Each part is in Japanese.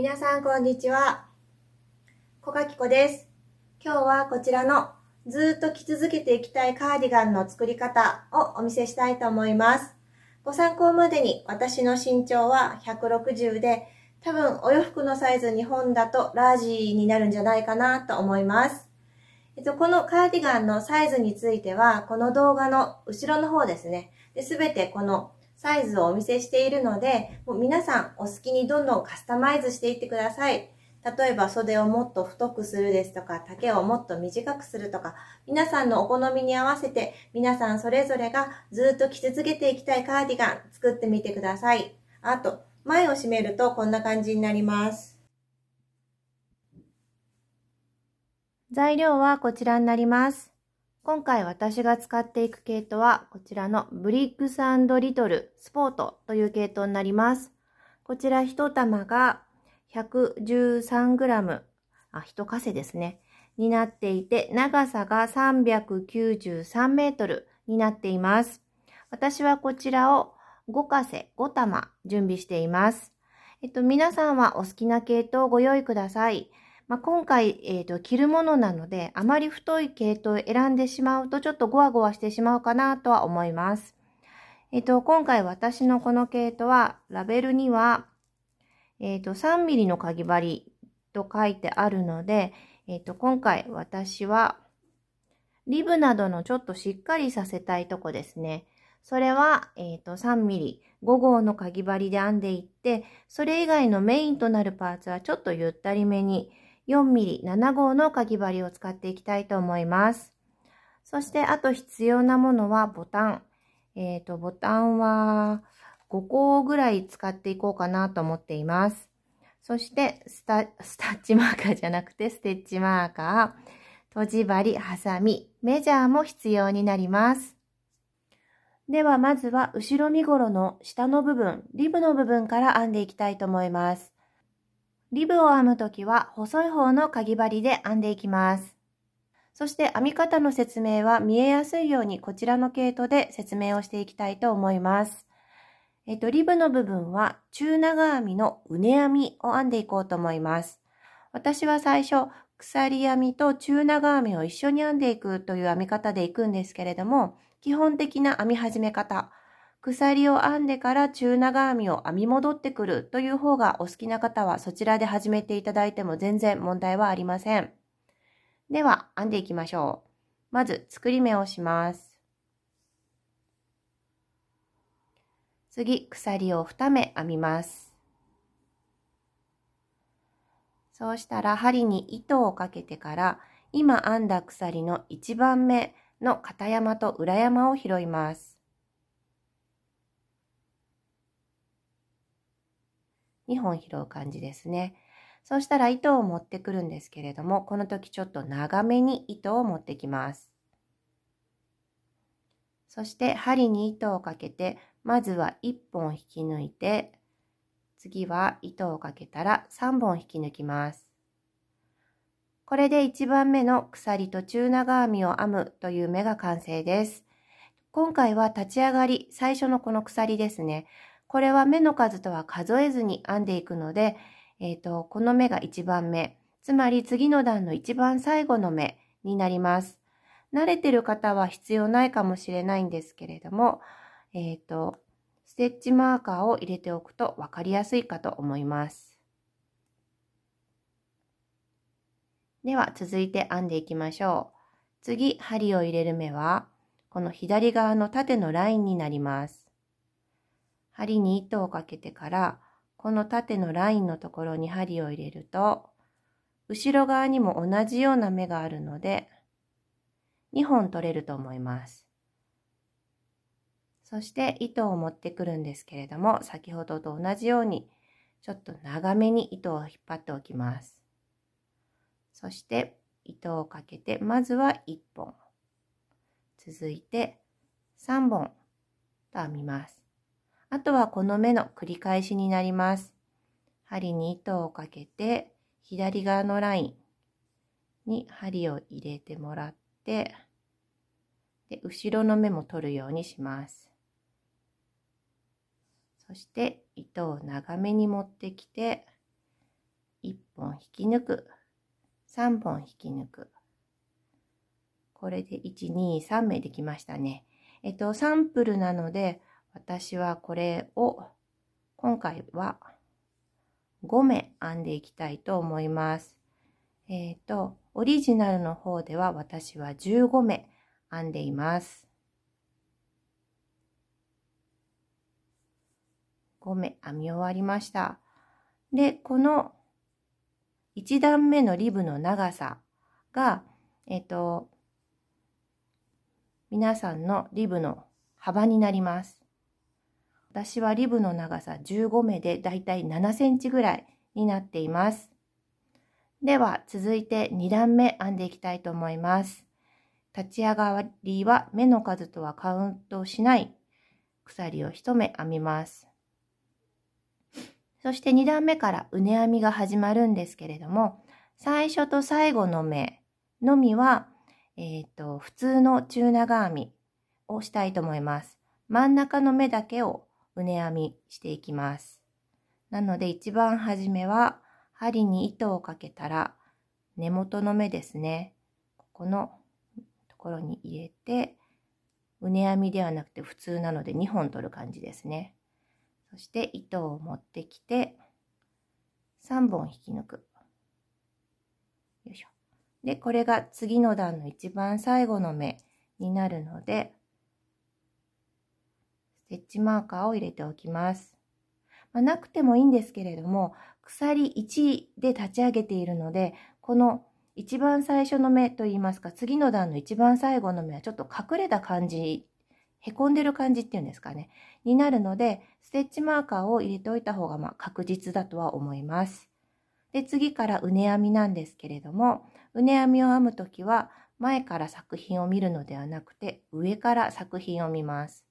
皆さんこんにちは。小垣子です。今日はこちらのずっと着続けていきたいカーディガンの作り方をお見せしたいと思います。ご参考までに私の身長は160で、多分お洋服のサイズ日本だとラージになるんじゃないかなと思います。えっと、このカーディガンのサイズについては、この動画の後ろの方ですね。すべてこのサイズをお見せしているので、もう皆さんお好きにどんどんカスタマイズしていってください。例えば袖をもっと太くするですとか、丈をもっと短くするとか、皆さんのお好みに合わせて、皆さんそれぞれがずっと着続けていきたいカーディガン作ってみてください。あと、前を閉めるとこんな感じになります。材料はこちらになります。今回私が使っていく系統は、こちらのブリックスリトルスポートという系統になります。こちら1玉が 113g、あ、1カセですね、になっていて、長さが393メートルになっています。私はこちらを5カセ5玉準備しています。えっと、皆さんはお好きな系統をご用意ください。まあ、今回、えっ、ー、と、着るものなので、あまり太い系統を選んでしまうと、ちょっとゴワゴワしてしまうかなとは思います。えっ、ー、と、今回私のこの系統は、ラベルには、えっ、ー、と、3ミリのかぎ針と書いてあるので、えっ、と、今回私は、リブなどのちょっとしっかりさせたいとこですね。それは、えっ、と、3ミリ、5号のかぎ針で編んでいって、それ以外のメインとなるパーツはちょっとゆったりめに、4mm7 号のかぎ針を使っていきたいと思います。そしてあと必要なものはボタン。えっ、ー、と、ボタンは5個ぐらい使っていこうかなと思っています。そしてスタ、スタッチマーカーじゃなくてステッチマーカー、とじ針、ハサミ、メジャーも必要になります。ではまずは後ろ身ごろの下の部分、リブの部分から編んでいきたいと思います。リブを編むときは細い方のかぎ針で編んでいきます。そして編み方の説明は見えやすいようにこちらの毛糸で説明をしていきたいと思います。えっと、リブの部分は中長編みのうね編みを編んでいこうと思います。私は最初、鎖編みと中長編みを一緒に編んでいくという編み方でいくんですけれども、基本的な編み始め方鎖を編んでから中長編みを編み戻ってくるという方がお好きな方はそちらで始めていただいても全然問題はありません。では編んでいきましょう。まず作り目をします。次、鎖を2目編みます。そうしたら針に糸をかけてから今編んだ鎖の1番目の片山と裏山を拾います。2本拾う感じですね。そうしたら糸を持ってくるんですけれども、この時ちょっと長めに糸を持ってきます。そして針に糸をかけて、まずは1本引き抜いて、次は糸をかけたら3本引き抜きます。これで1番目の鎖と中長編みを編むという目が完成です。今回は立ち上がり、最初のこの鎖ですね。これは目の数とは数えずに編んでいくので、えっ、ー、と、この目が1番目、つまり次の段の一番最後の目になります。慣れてる方は必要ないかもしれないんですけれども、えっ、ー、と、ステッチマーカーを入れておくと分かりやすいかと思います。では続いて編んでいきましょう。次、針を入れる目は、この左側の縦のラインになります。針に糸をかけてからこの縦のラインのところに針を入れると後ろ側にも同じような目があるので2本取れると思います。そして糸を持ってくるんですけれども先ほどと同じようにちょっと長めに糸を引っ張っておきます。そして糸をかけてまずは1本続いて3本と編みます。あとはこの目の繰り返しになります。針に糸をかけて、左側のラインに針を入れてもらって、で後ろの目も取るようにします。そして糸を長めに持ってきて、1本引き抜く、3本引き抜く。これで1、2、3名できましたね。えっと、サンプルなので、私はこれを今回は5目編んでいきたいと思います。えっ、ー、と、オリジナルの方では私は15目編んでいます。5目編み終わりました。で、この1段目のリブの長さが、えっ、ー、と、皆さんのリブの幅になります。私はリブの長さ15目でだいたい7センチぐらいになっています。では続いて2段目編んでいきたいと思います。立ち上がりは目の数とはカウントしない鎖を1目編みます。そして2段目からうね編みが始まるんですけれども、最初と最後の目のみは、えっ、ー、と、普通の中長編みをしたいと思います。真ん中の目だけを胸編みしていきます。なので一番初めは針に糸をかけたら根元の目ですね。ここのところに入れて、畝編みではなくて普通なので2本取る感じですね。そして糸を持ってきて、3本引き抜く。よいしょ。で、これが次の段の一番最後の目になるので、ステッチマーカーを入れておきます。まあ、なくてもいいんですけれども、鎖1で立ち上げているので、この一番最初の目といいますか、次の段の一番最後の目はちょっと隠れた感じ、へこんでる感じっていうんですかね、になるので、ステッチマーカーを入れておいた方がま確実だとは思います。で、次から畝編みなんですけれども、畝編みを編むときは、前から作品を見るのではなくて、上から作品を見ます。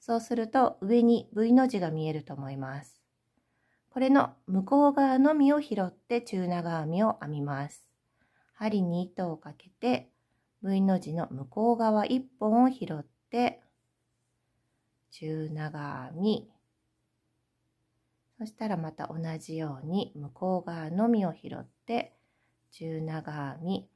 そうすると上に V の字が見えると思います。これの向こう側のみを拾って中長編みを編みます。針に糸をかけて V の字の向こう側1本を拾って中長編みそしたらまた同じように向こう側のみを拾って中長編み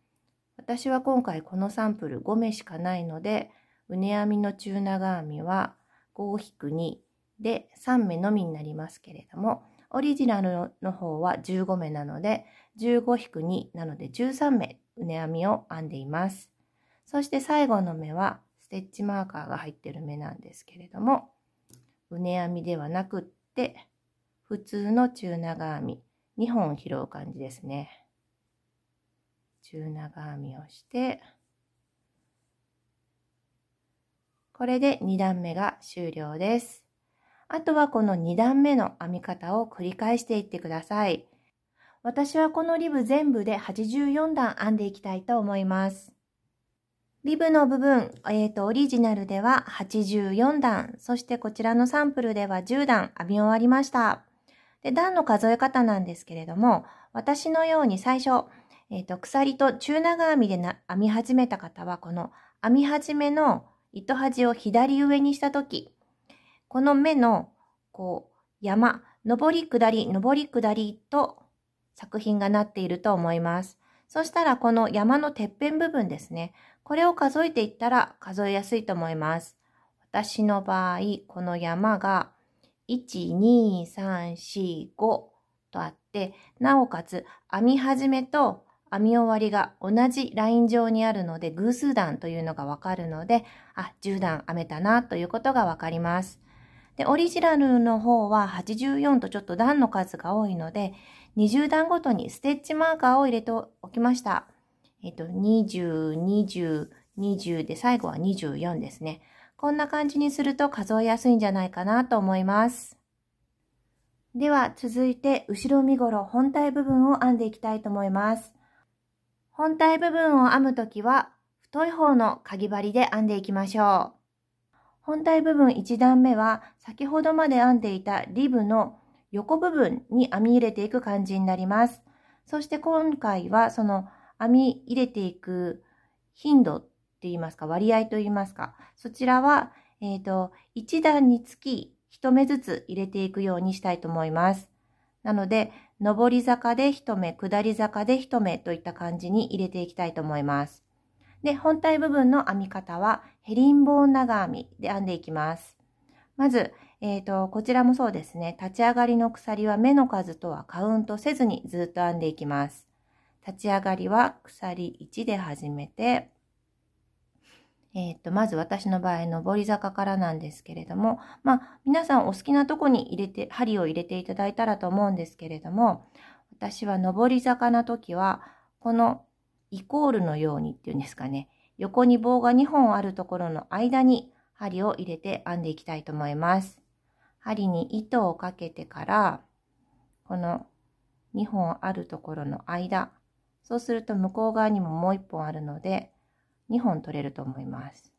私は今回このサンプル5目しかないので畝編みの中長編みは5 2で3目のみになりますけれども、オリジナルの方は15目なので、15-2なので13目畝編みを編んでいます。そして最後の目はステッチマーカーが入ってる目なんですけれども、畝編みではなくって、普通の中長編み、2本拾う感じですね。中長編みをして、これで2段目が終了です。あとはこの2段目の編み方を繰り返していってください。私はこのリブ全部で84段編んでいきたいと思います。リブの部分、えっ、ー、と、オリジナルでは84段、そしてこちらのサンプルでは10段編み終わりました。で、段の数え方なんですけれども、私のように最初、えっ、ー、と、鎖と中長編みで編み始めた方は、この編み始めの糸端を左上にしたとき、この目の、こう、山、上り下り、上り下りと作品がなっていると思います。そしたらこの山のてっぺん部分ですね。これを数えていったら数えやすいと思います。私の場合、この山が1、2、3、4、5とあって、なおかつ編み始めと編み終わりが同じライン上にあるので偶数段というのがわかるので、あ、10段編めたなということがわかります。で、オリジナルの方は84とちょっと段の数が多いので、20段ごとにステッチマーカーを入れておきました。えっと、20、20、20で最後は24ですね。こんな感じにすると数えやすいんじゃないかなと思います。では続いて後ろ身ごろ本体部分を編んでいきたいと思います。本体部分を編むときは太い方のかぎ針で編んでいきましょう。本体部分1段目は先ほどまで編んでいたリブの横部分に編み入れていく感じになります。そして今回はその編み入れていく頻度って言いますか、割合と言いますか、そちらは、えっ、ー、と、1段につき1目ずつ入れていくようにしたいと思います。なので、上り坂で1目、下り坂で1目といった感じに入れていきたいと思います。で、本体部分の編み方はヘリンボーン長編みで編んでいきます。まず、えっ、ー、と、こちらもそうですね。立ち上がりの鎖は目の数とはカウントせずにずっと編んでいきます。立ち上がりは鎖1で始めて、えっ、ー、と、まず私の場合、上り坂からなんですけれども、まあ、皆さんお好きなとこに入れて、針を入れていただいたらと思うんですけれども、私は上り坂な時は、このイコールのようにっていうんですかね、横に棒が2本あるところの間に針を入れて編んでいきたいと思います。針に糸をかけてから、この2本あるところの間、そうすると向こう側にももう1本あるので、2本取れると思います。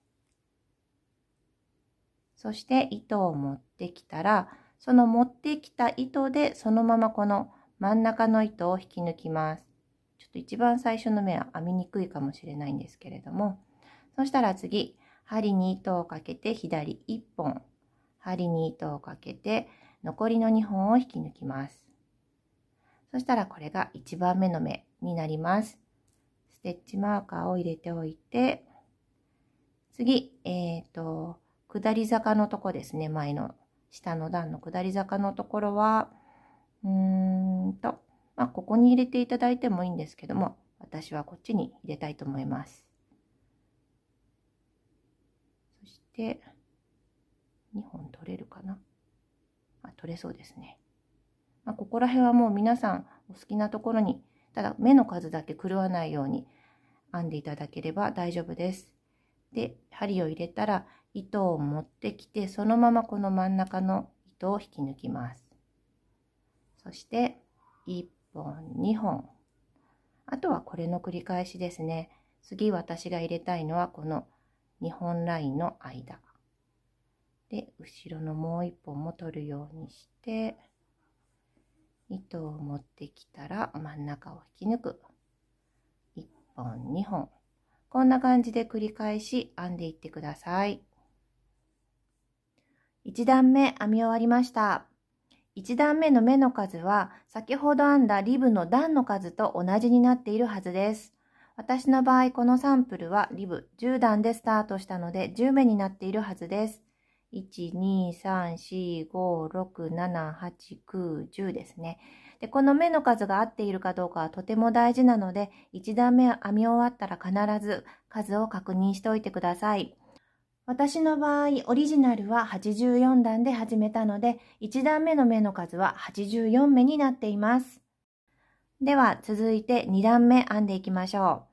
そして糸を持ってきたら、その持ってきた糸でそのままこの真ん中の糸を引き抜きます。と一番最初の目は編みにくいかもしれないんですけれども、そしたら次、針に糸をかけて左1本、針に糸をかけて残りの2本を引き抜きます。そしたらこれが1番目の目になります。ステッチマーカーを入れておいて、次、えっ、ー、と、下り坂のとこですね、前の下の段の下り坂のところは、うーんと、まあ、ここに入れていただいてもいいんですけども、私はこっちに入れたいと思います。そして、2本取れるかなあ取れそうですね。まあ、ここら辺はもう皆さんお好きなところに、ただ目の数だけ狂わないように編んでいただければ大丈夫です。で、針を入れたら糸を持ってきて、そのままこの真ん中の糸を引き抜きます。そして、1本2本あとはこれの繰り返しですね次私が入れたいのはこの2本ラインの間で後ろのもう1本も取るようにして糸を持ってきたら真ん中を引き抜く1本2本こんな感じで繰り返し編んでいってください1段目編み終わりました1段目の目の数は先ほど編んだリブの段の数と同じになっているはずです。私の場合このサンプルはリブ10段でスタートしたので10目になっているはずです。1,2,3,4,5,6,7,8,9,10ですね。で、この目の数が合っているかどうかはとても大事なので、1段目編み終わったら必ず数を確認しておいてください。私の場合、オリジナルは84段で始めたので、1段目の目の数は84目になっています。では、続いて2段目編んでいきましょ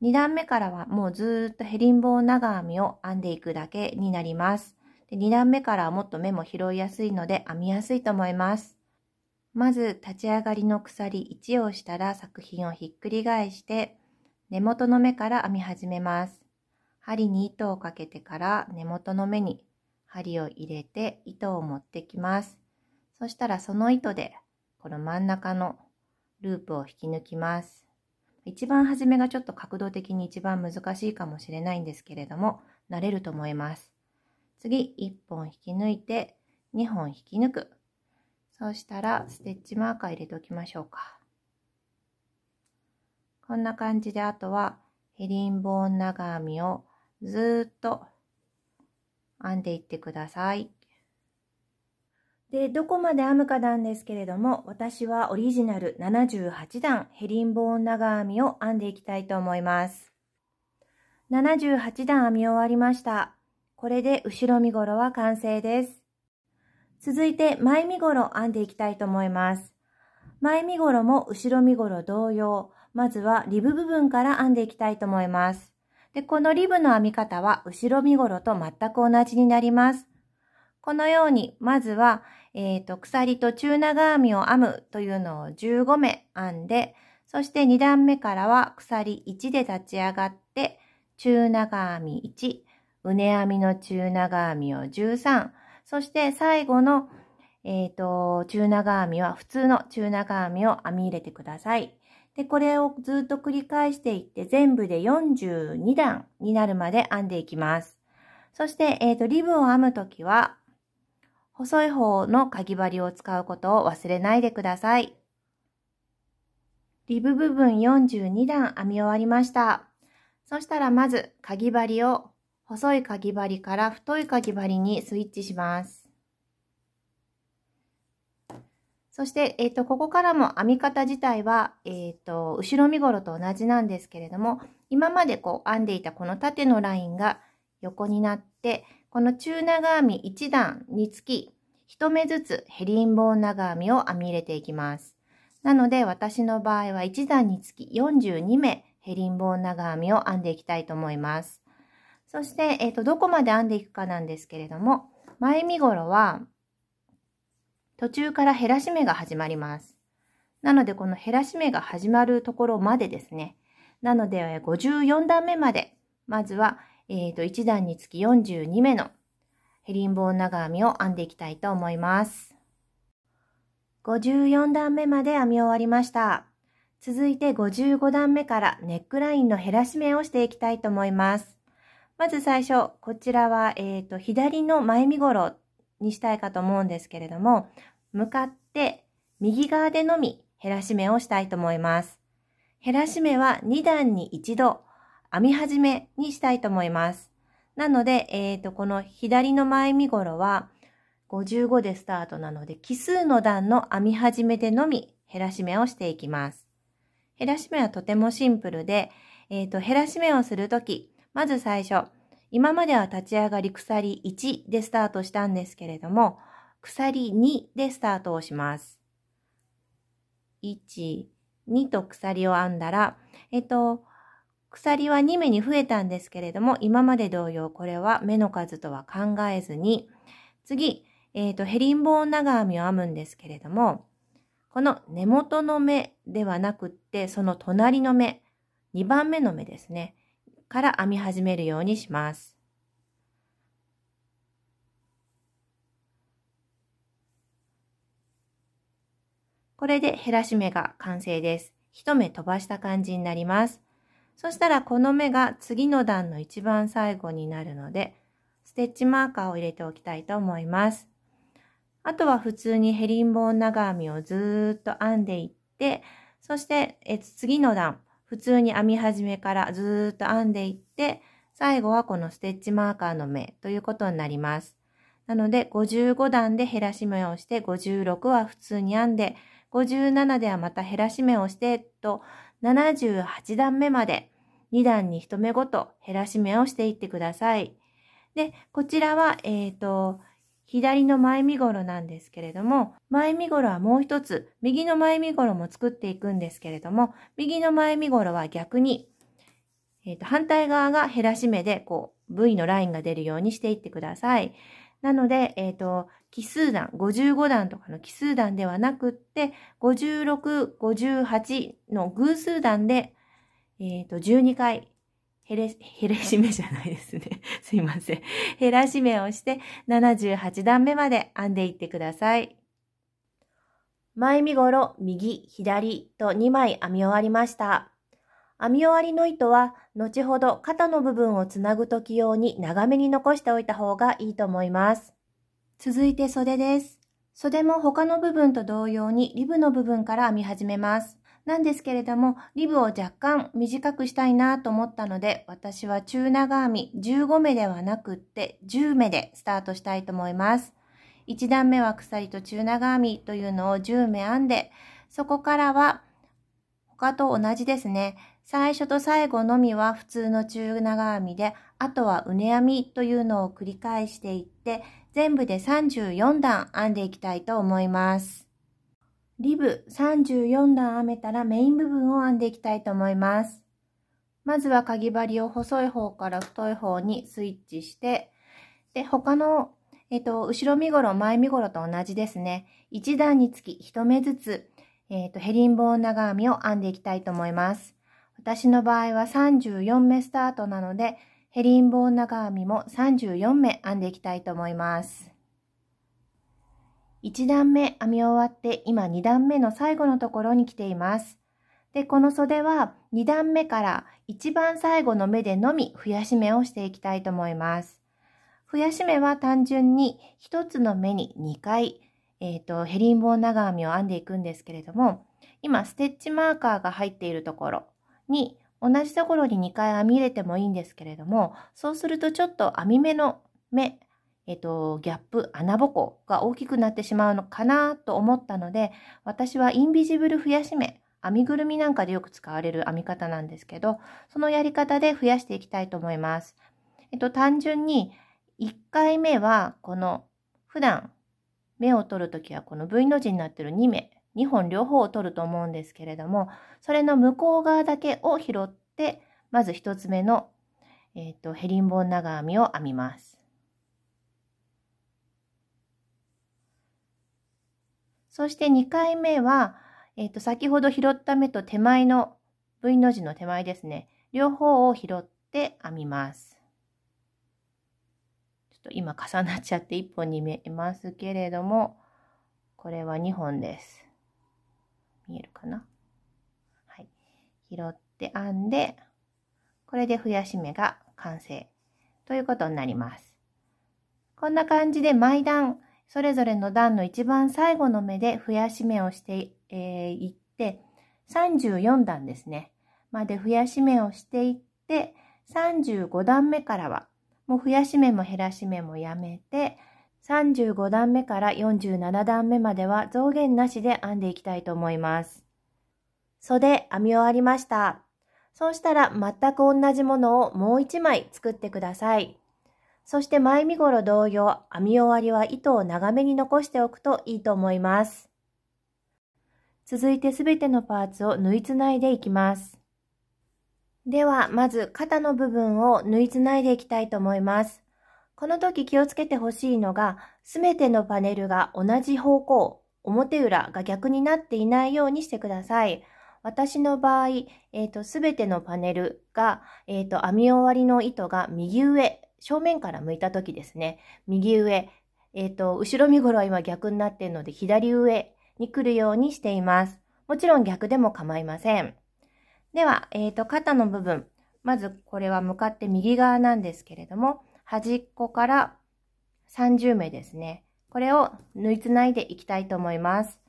う。2段目からはもうずっとヘリンボー長編みを編んでいくだけになります。で2段目からはもっと目も拾いやすいので編みやすいと思います。まず、立ち上がりの鎖1をしたら作品をひっくり返して、根元の目から編み始めます。針に糸をかけてから根元の目に針を入れて糸を持ってきます。そしたらその糸でこの真ん中のループを引き抜きます。一番初めがちょっと角度的に一番難しいかもしれないんですけれども、慣れると思います。次、1本引き抜いて、2本引き抜く。そうしたら、ステッチマーカー入れておきましょうか。こんな感じで、あとはヘリンボーン長編みをずっと編んでいってください。で、どこまで編むかなんですけれども、私はオリジナル78段ヘリンボーン長編みを編んでいきたいと思います。78段編み終わりました。これで後ろ身ごろは完成です。続いて前身ごろ編んでいきたいと思います。前身ごろも後ろ身ごろ同様、まずはリブ部分から編んでいきたいと思います。で、このリブの編み方は後ろ身ごろと全く同じになります。このように、まずは、えっ、ー、と、鎖と中長編みを編むというのを15目編んで、そして2段目からは鎖1で立ち上がって、中長編み1、うね編みの中長編みを13、そして最後の、えっ、ー、と、中長編みは普通の中長編みを編み入れてください。で、これをずっと繰り返していって、全部で42段になるまで編んでいきます。そして、えっ、ー、と、リブを編むときは、細い方のかぎ針を使うことを忘れないでください。リブ部分42段編み終わりました。そしたらまず、かぎ針を細いかぎ針から太いかぎ針にスイッチします。そして、えっ、ー、と、ここからも編み方自体は、えっ、ー、と、後ろ身頃と同じなんですけれども、今までこう編んでいたこの縦のラインが横になって、この中長編み1段につき、1目ずつヘリンボーン長編みを編み入れていきます。なので、私の場合は1段につき42目ヘリンボーン長編みを編んでいきたいと思います。そして、えっ、ー、と、どこまで編んでいくかなんですけれども、前身頃は、途中から減らし目が始まります。なので、この減らし目が始まるところまでですね。なので、54段目まで、まずは、えー、と、1段につき42目のヘリンボーン長編みを編んでいきたいと思います。54段目まで編み終わりました。続いて55段目からネックラインの減らし目をしていきたいと思います。まず最初、こちらは、えー、と、左の前身頃にしたいかと思うんですけれども、向かって右側でのみ減らし目をしたいと思います。減らし目は2段に1度編み始めにしたいと思います。なので、えっ、ー、と、この左の前身頃は55でスタートなので、奇数の段の編み始めでのみ減らし目をしていきます。減らし目はとてもシンプルで、えっ、ー、と、減らし目をするとき、まず最初、今までは立ち上がり鎖1でスタートしたんですけれども、鎖2でスタートをします。1、2と鎖を編んだら、えっと、鎖は2目に増えたんですけれども、今まで同様、これは目の数とは考えずに、次、えっ、ー、と、ヘリンボーン長編みを編むんですけれども、この根元の目ではなくって、その隣の目、2番目の目ですね、から編み始めるようにします。これで減らし目が完成です。一目飛ばした感じになります。そしたらこの目が次の段の一番最後になるので、ステッチマーカーを入れておきたいと思います。あとは普通にヘリンボーン長編みをずっと編んでいって、そして次の段、普通に編み始めからずっと編んでいって、最後はこのステッチマーカーの目ということになります。なので55段で減らし目をして56は普通に編んで、57ではまた減らし目をして、と、78段目まで2段に1目ごと減らし目をしていってください。で、こちらは、えっ、ー、と、左の前身頃なんですけれども、前身頃はもう一つ、右の前身頃も作っていくんですけれども、右の前身頃は逆に、えっ、ー、と、反対側が減らし目で、こう、V のラインが出るようにしていってください。なので、えっ、ー、と、奇数段、55段とかの奇数段ではなくって、56、58の偶数段で、えっ、ー、と、12回、減れ、減れしめじゃないですね。すいません。減らしめをして、78段目まで編んでいってください。前身頃、右、左と2枚編み終わりました。編み終わりの糸は後ほど肩の部分をつなぐ時用に長めに残しておいた方がいいと思います。続いて袖です。袖も他の部分と同様にリブの部分から編み始めます。なんですけれども、リブを若干短くしたいなと思ったので、私は中長編み15目ではなくって10目でスタートしたいと思います。1段目は鎖と中長編みというのを10目編んで、そこからは他と同じですね、最初と最後のみは普通の中長編みで、あとはうね編みというのを繰り返していって、全部で34段編んでいきたいと思います。リブ34段編めたらメイン部分を編んでいきたいと思います。まずはかぎ針を細い方から太い方にスイッチして、で、他の、えっと、後ろ身頃、前身頃と同じですね。1段につき1目ずつ、えっと、ヘリンボーン長編みを編んでいきたいと思います。私の場合は34目スタートなので、ヘリンボーン長編みも34目編んでいきたいと思います。1段目編み終わって今2段目の最後のところに来ています。で、この袖は2段目から一番最後の目でのみ増やし目をしていきたいと思います。増やし目は単純に1つの目に2回、えっ、ー、と、ヘリンボーン長編みを編んでいくんですけれども、今ステッチマーカーが入っているところ、に同じところに2回編み入れてもいいんですけれどもそうするとちょっと編み目の目えっと、ギャップ、穴ぼこが大きくなってしまうのかなと思ったので、私はインビジブル増やし目、編みぐるみなんかでよく使われる編み方なんですけど、そのやり方で増やしていきたいと思います。えっと、単純に、1回目は、この、普段、目を取るときはこの V の字になってる2目2本両方を取ると思うんですけれども、それの向こう側だけを拾って、まず1つ目の、えーと、ヘリンボン長編みを編みます。そして2回目は、えっ、ー、と、先ほど拾った目と手前の V の字の手前ですね。両方を拾って編みます。ちょっと今重なっちゃって1本に見えますけれども、これは2本です。見えるかな。はい。拾って編んで、これで増やし目が完成ということになります。こんな感じで毎段、それぞれの段の一番最後の目で増やし目をしてい、えー、って、34段ですね。まで増やし目をしていって、35段目からは、もう増やし目も減らし目もやめて、35段目から47段目までは増減なしで編んでいきたいと思います。袖編み終わりました。そうしたら全く同じものをもう1枚作ってください。そして前身頃同様、編み終わりは糸を長めに残しておくといいと思います。続いてすべてのパーツを縫いつないでいきます。では、まず肩の部分を縫いつないでいきたいと思います。この時気をつけてほしいのが、すべてのパネルが同じ方向、表裏が逆になっていないようにしてください。私の場合、えっ、ー、と、すべてのパネルが、えっ、ー、と、編み終わりの糸が右上、正面から向いた時ですね。右上、えっ、ー、と、後ろ身頃は今逆になっているので、左上に来るようにしています。もちろん逆でも構いません。では、えっ、と、肩の部分。まず、これは向かって右側なんですけれども、端っこから30目ですね。これを縫いつないでいきたいと思います。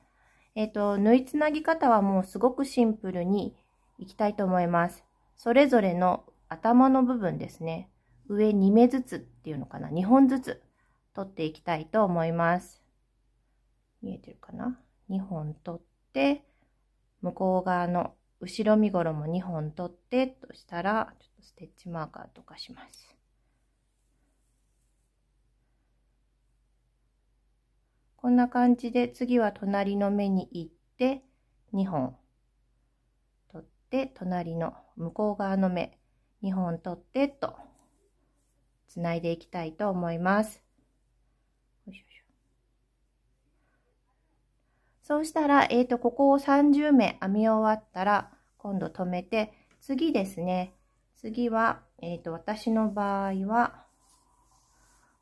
えっ、ー、と、縫いつなぎ方はもうすごくシンプルにいきたいと思います。それぞれの頭の部分ですね。上2目ずつっていうのかな。2本ずつ取っていきたいと思います。見えてるかな ?2 本取って、向こう側の後ろ身ごろも2本取ってとしたら、ちょっとステッチマーカーとかします。こんな感じで次は隣の目に行って2本取って隣の向こう側の目2本取ってとつないでいきたいと思います。そうしたら、えっ、ー、と、ここを30目編み終わったら、今度止めて、次ですね。次は、えっ、ー、と、私の場合は、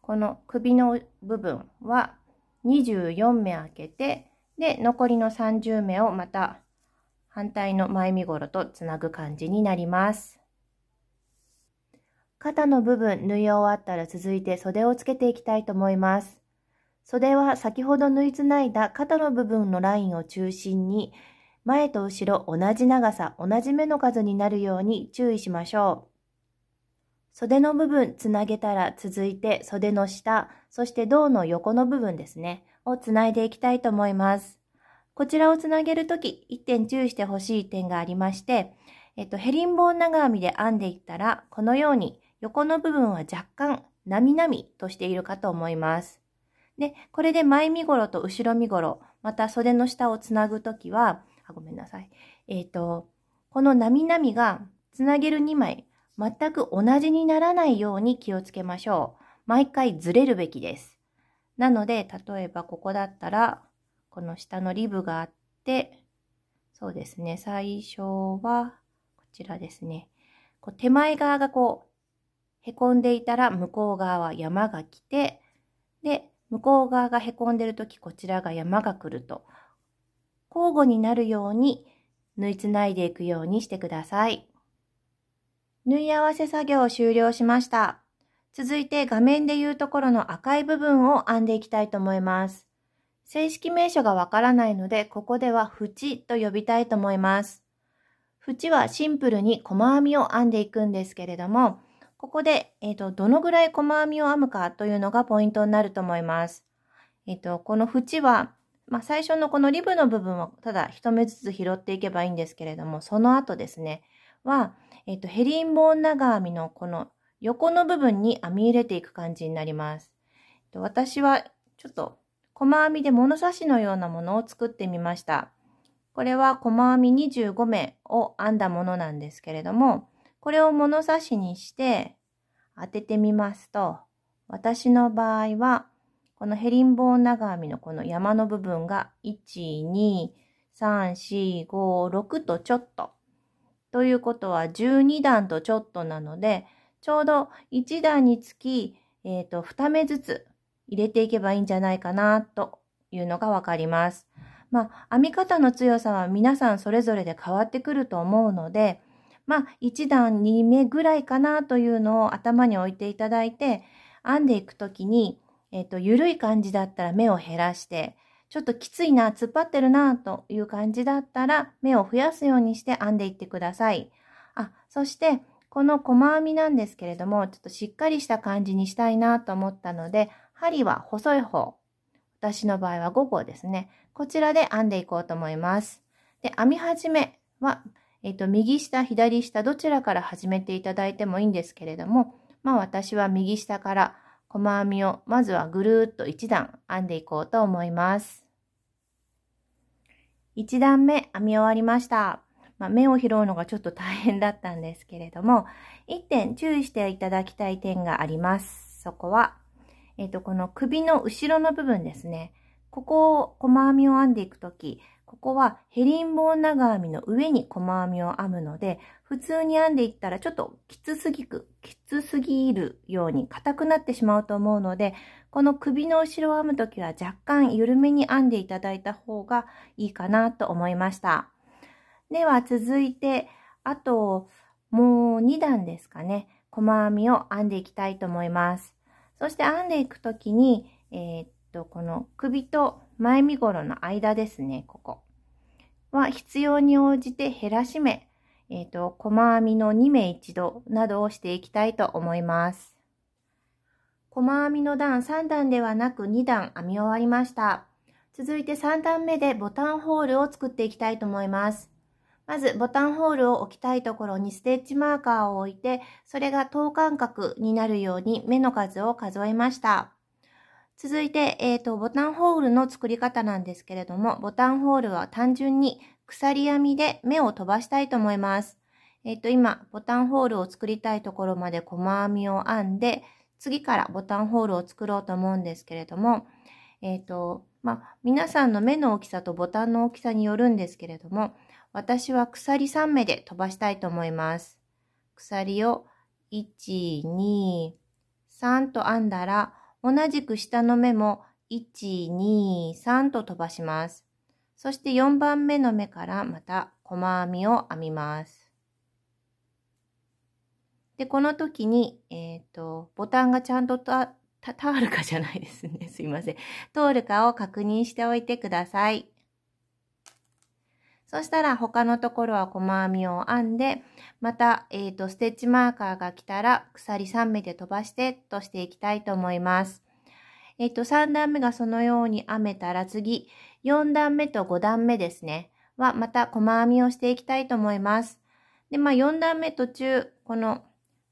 この首の部分は24目開けて、で、残りの30目をまた反対の前身ごろとつなぐ感じになります。肩の部分縫い終わったら続いて袖をつけていきたいと思います。袖は先ほど縫いつないだ肩の部分のラインを中心に前と後ろ同じ長さ、同じ目の数になるように注意しましょう。袖の部分つなげたら続いて袖の下、そして胴の横の部分ですね、をつないでいきたいと思います。こちらをつなげるとき、1点注意してほしい点がありまして、えっと、ヘリンボー長編みで編んでいったら、このように横の部分は若干、なみなみとしているかと思います。で、これで前身頃と後ろ身頃、また袖の下をつなぐときは、あ、ごめんなさい。えっ、ー、と、このなみなみがつなげる2枚全く同じにならないように気をつけましょう。毎回ずれるべきです。なので、例えばここだったら、この下のリブがあって、そうですね、最初は、こちらですね。こう手前側がこう、へこんでいたら向こう側は山が来て、で、向こう側がへこんでるとき、こちらが山が来ると、交互になるように縫いつないでいくようにしてください。縫い合わせ作業を終了しました。続いて画面で言うところの赤い部分を編んでいきたいと思います。正式名称がわからないので、ここでは縁と呼びたいと思います。縁はシンプルに細編みを編んでいくんですけれども、ここで、えっ、ー、と、どのぐらい細編みを編むかというのがポイントになると思います。えっ、ー、と、この縁は、まあ、最初のこのリブの部分をただ一目ずつ拾っていけばいいんですけれども、その後ですね、は、えっ、と、ヘリンボーン長編みのこの横の部分に編み入れていく感じになります。えっと私はちょっと細編みで物差しのようなものを作ってみました。これは細編み25目を編んだものなんですけれども、これを物差しにして当ててみますと、私の場合は、このヘリンボーン長編みのこの山の部分が1、2、3、4、5、6とちょっとということは12段とちょっとなので、ちょうど1段につき、えっ、ー、と、2目ずつ入れていけばいいんじゃないかな、というのがわかります。まあ、編み方の強さは皆さんそれぞれで変わってくると思うので、まあ、1段2目ぐらいかなというのを頭に置いていただいて、編んでいくときに、えっ、ー、と、緩い感じだったら目を減らして、ちょっときついな、突っ張ってるなという感じだったら、目を増やすようにして編んでいってください。あ、そして、この細編みなんですけれども、ちょっとしっかりした感じにしたいなと思ったので、針は細い方。私の場合は5号ですね。こちらで編んでいこうと思います。で、編み始めは、えっ、ー、と、右下、左下、どちらから始めていただいてもいいんですけれども、まあ私は右下から細編みをまずはぐるーっと1段編んでいこうと思います。1段目編み終わりました。まあ、目を拾うのがちょっと大変だったんですけれども、1点注意していただきたい点があります。そこは、えっ、ー、と、この首の後ろの部分ですね。ここを細編みを編んでいくとき、ここはヘリンボーン長編みの上に細編みを編むので、普通に編んでいったらちょっときつすぎく、きつすぎるように硬くなってしまうと思うので、この首の後ろを編むときは若干緩めに編んでいただいた方がいいかなと思いました。では続いて、あともう2段ですかね、細編みを編んでいきたいと思います。そして編んでいくときに、えー、っと、この首と前身頃の間ですね、ここ。は必要に応じて減らし目、えっ、ー、と、細編みの2目一度などをしていきたいと思います。細編みの段3段ではなく2段編み終わりました。続いて3段目でボタンホールを作っていきたいと思います。まずボタンホールを置きたいところにステッチマーカーを置いて、それが等間隔になるように目の数を数えました。続いて、えーと、ボタンホールの作り方なんですけれども、ボタンホールは単純に鎖編みで目を飛ばしたいと思います。えっ、ー、と、今、ボタンホールを作りたいところまで細編みを編んで、次からボタンホールを作ろうと思うんですけれども、えっ、ー、と、まあ、皆さんの目の大きさとボタンの大きさによるんですけれども、私は鎖3目で飛ばしたいと思います。鎖を1、2、3と編んだら、同じく下の目も1、2、3と飛ばします。そして4番目の目からまた細編みを編みます。で、この時に、えっ、ー、と、ボタンがちゃんとた、た、たるかじゃないですね。すいません。通るかを確認しておいてください。そしたら他のところは細編みを編んで、また、えっ、ー、と、ステッチマーカーが来たら鎖3目で飛ばしてとしていきたいと思います。えっ、ー、と、3段目がそのように編めたら次、4段目と5段目ですね。は、また細編みをしていきたいと思います。で、まあ、4段目途中、この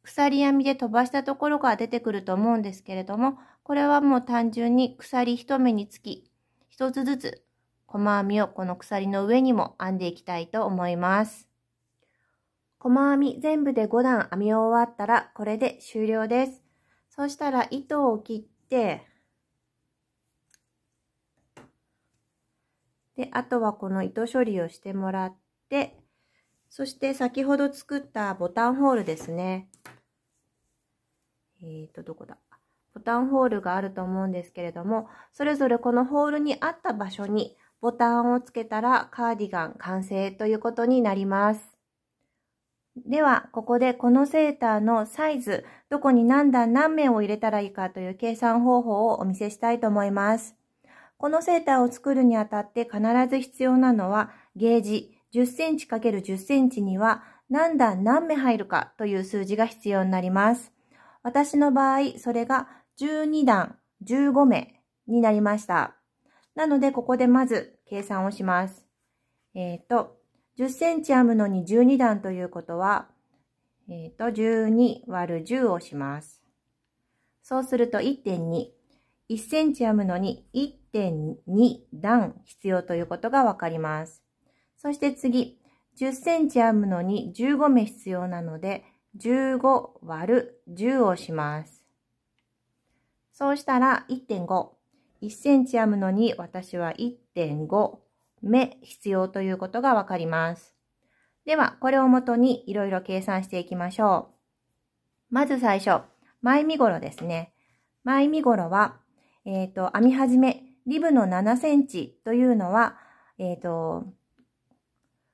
鎖編みで飛ばしたところが出てくると思うんですけれども、これはもう単純に鎖1目につき、1つずつ細編みをこの鎖の上にも編んでいきたいと思います。細編み全部で5段編み終わったらこれで終了です。そうしたら糸を切って、で、あとはこの糸処理をしてもらって、そして先ほど作ったボタンホールですね。えっ、ー、と、どこだボタンホールがあると思うんですけれども、それぞれこのホールに合った場所にボタンをつけたらカーディガン完成ということになります。では、ここでこのセーターのサイズ、どこに何段何面を入れたらいいかという計算方法をお見せしたいと思います。このセーターを作るにあたって必ず必要なのはゲージ 10cm×10cm には何段何目入るかという数字が必要になります。私の場合、それが12段15目になりました。なので、ここでまず計算をします。えっ、ー、と、10センチ編むのに12段ということは、えっ、ー、と、12割る10をします。そうすると1.2。1センチ編むのに1.2段必要ということがわかります。そして次、10センチ編むのに15目必要なので、15割る10をします。そうしたら1.5。1センチ編むのに私は1.5目必要ということがわかります。では、これをもとにいろいろ計算していきましょう。まず最初、前身頃ですね。前身頃は、えっ、ー、と、編み始め、リブの7センチというのは、えっ、ー、と、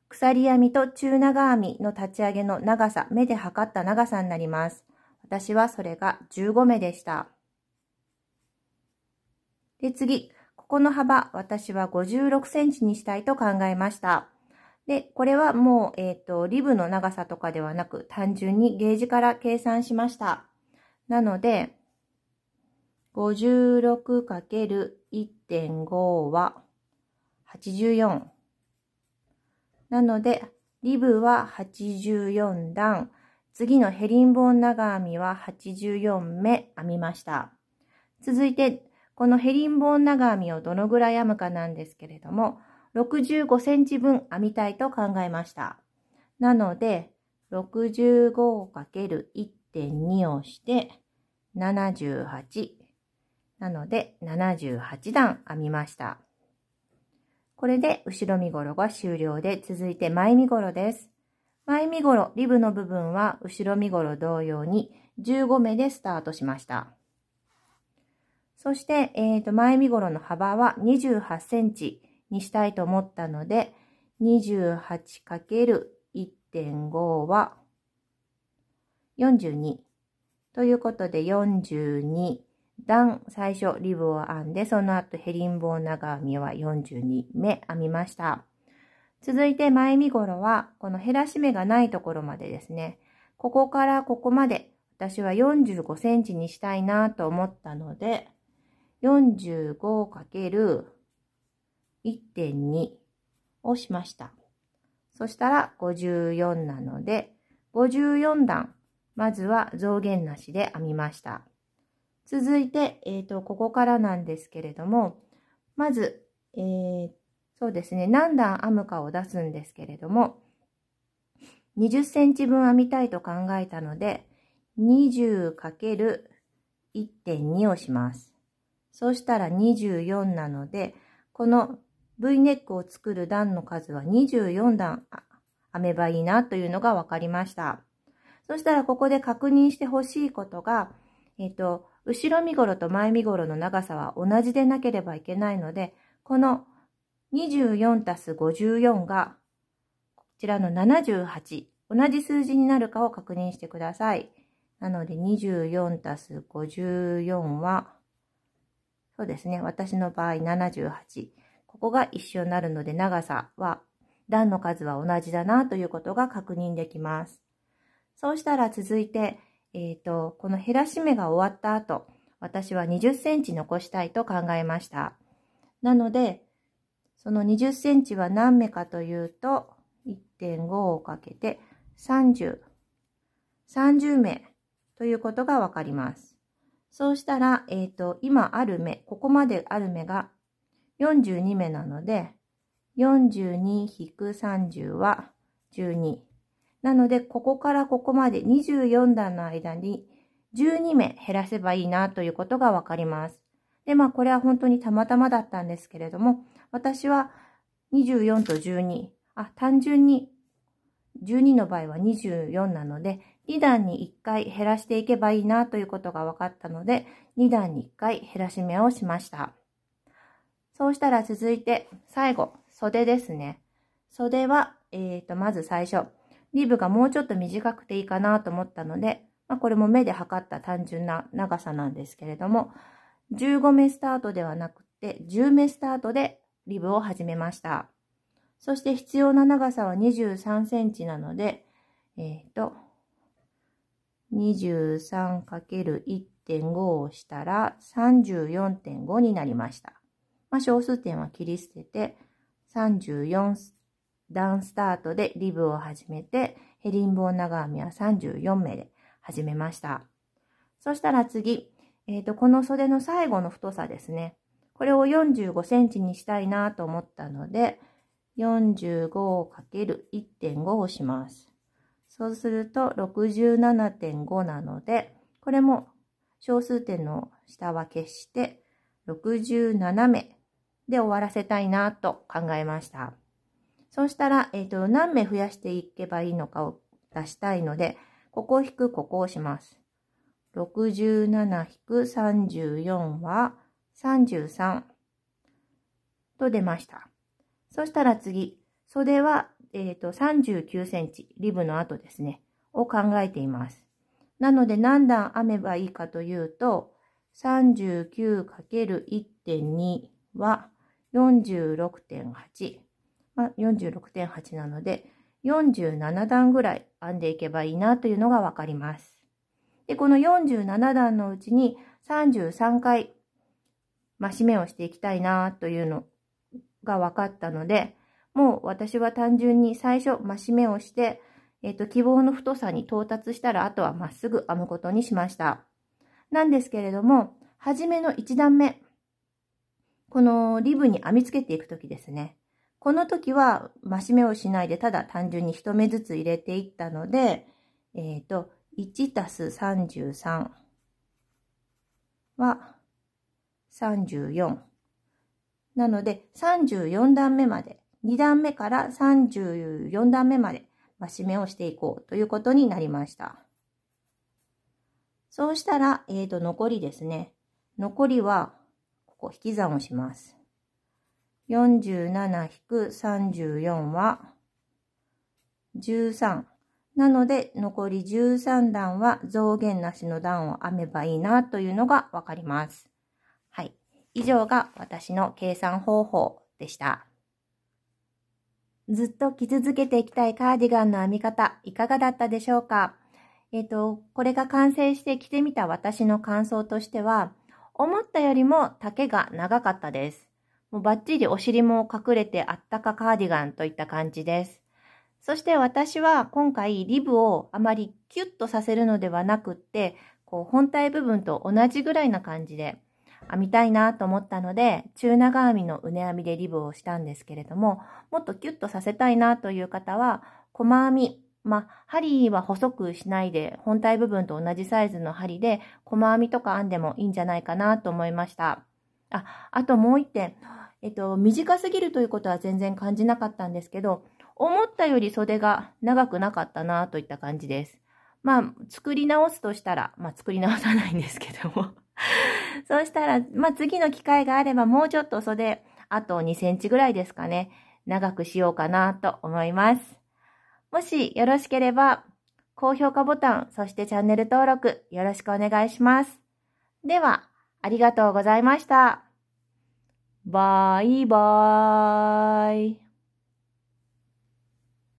鎖編みと中長編みの立ち上げの長さ、目で測った長さになります。私はそれが15目でした。で、次、ここの幅、私は56センチにしたいと考えました。で、これはもう、えっ、ー、と、リブの長さとかではなく、単純にゲージから計算しました。なので、56×1.5 は84。なので、リブは84段、次のヘリンボーン長編みは84目編みました。続いて、このヘリンボーン長編みをどのぐらい編むかなんですけれども、65センチ分編みたいと考えました。なので、65×1.2 をして、78。なので、78段編みました。これで後ろ身頃が終了で、続いて前身頃です。前身頃、リブの部分は後ろ身頃同様に15目でスタートしました。そして、えっ、ー、と、前身頃の幅は28センチにしたいと思ったので、28×1.5 は42。ということで、42段、最初リブを編んで、その後ヘリンボー長編みは42目編みました。続いて前身頃は、この減らし目がないところまでですね、ここからここまで、私は45センチにしたいなと思ったので、45×1.2 をしました。そしたら54なので、54段、まずは増減なしで編みました。続いて、えっ、ー、と、ここからなんですけれども、まず、えー、そうですね、何段編むかを出すんですけれども、20センチ分編みたいと考えたので、20×1.2 をします。そうしたら24なので、この V ネックを作る段の数は24段編めばいいなというのが分かりました。そしたらここで確認してほしいことが、えっ、と、後ろ身頃と前身頃の長さは同じでなければいけないので、この24たす54が、こちらの78、同じ数字になるかを確認してください。なので24たす54は、そうですね。私の場合78。ここが一緒になるので長さは、段の数は同じだなということが確認できます。そうしたら続いて、えっ、ー、と、この減らし目が終わった後、私は20センチ残したいと考えました。なので、その20センチは何目かというと、1.5をかけて30。30目ということがわかります。そうしたら、えっ、ー、と、今ある目、ここまである目が42目なので、42-30は12。なので、ここからここまで24段の間に12目減らせばいいなということがわかります。で、まあ、これは本当にたまたまだったんですけれども、私は24と12、あ、単純に12の場合は24なので、2段に1回減らしていけばいいなということが分かったので、2段に1回減らし目をしました。そうしたら続いて、最後、袖ですね。袖は、えーと、まず最初、リブがもうちょっと短くていいかなと思ったので、まあ、これも目で測った単純な長さなんですけれども、15目スタートではなくて、10目スタートでリブを始めました。そして必要な長さは23センチなので、えっ、ー、と、23×1.5 をしたら34.5になりました。まあ、小数点は切り捨てて、34段スタートでリブを始めて、ヘリンボー長編みは34目で始めました。そしたら次、えっ、ー、と、この袖の最後の太さですね。これを45センチにしたいなと思ったので、45×1.5 をします。そうすると67.5なので、これも小数点の下は消して67目で終わらせたいなと考えました。そうしたら、えっ、ー、と、何目増やしていけばいいのかを出したいので、ここを引くここをします。67-34は33と出ました。そしたら次、袖はえっ、ー、と、39センチ、リブの後ですね、を考えています。なので何段編めばいいかというと、39×1.2 は46.8。まあ、46.8なので、47段ぐらい編んでいけばいいなというのがわかります。で、この47段のうちに33回増し目をしていきたいなというのが分かったので、もう私は単純に最初増し目をして、えっ、と、希望の太さに到達したら、あとはまっすぐ編むことにしました。なんですけれども、初めの1段目、このリブに編み付けていくときですね。この時は増し目をしないで、ただ単純に1目ずつ入れていったので、えっ、ー、と、1たす33は34。なので、34段目まで2段目から34段目まで増し目をしていこうということになりました。そうしたら、えーと、残りですね。残りは、ここ引き算をします。47-34は13。なので、残り13段は増減なしの段を編めばいいなというのがわかります。はい。以上が私の計算方法でした。ずっと着続けていきたいカーディガンの編み方、いかがだったでしょうかえっ、ー、と、これが完成して着てみた私の感想としては、思ったよりも丈が長かったです。もうバッチリお尻も隠れてあったかカーディガンといった感じです。そして私は今回リブをあまりキュッとさせるのではなくって、こう本体部分と同じぐらいな感じで、編みたいなと思ったので、中長編みのうね編みでリブをしたんですけれども、もっとキュッとさせたいなという方は、細編み、まあ、針は細くしないで、本体部分と同じサイズの針で、細編みとか編んでもいいんじゃないかなと思いました。あ、あともう一点。えっと、短すぎるということは全然感じなかったんですけど、思ったより袖が長くなかったなといった感じです。まあ、作り直すとしたら、まあ、作り直さないんですけどもそうしたら、まあ、次の機会があればもうちょっと袖、あと2センチぐらいですかね、長くしようかなと思います。もしよろしければ、高評価ボタン、そしてチャンネル登録よろしくお願いします。では、ありがとうございました。バイバーイ。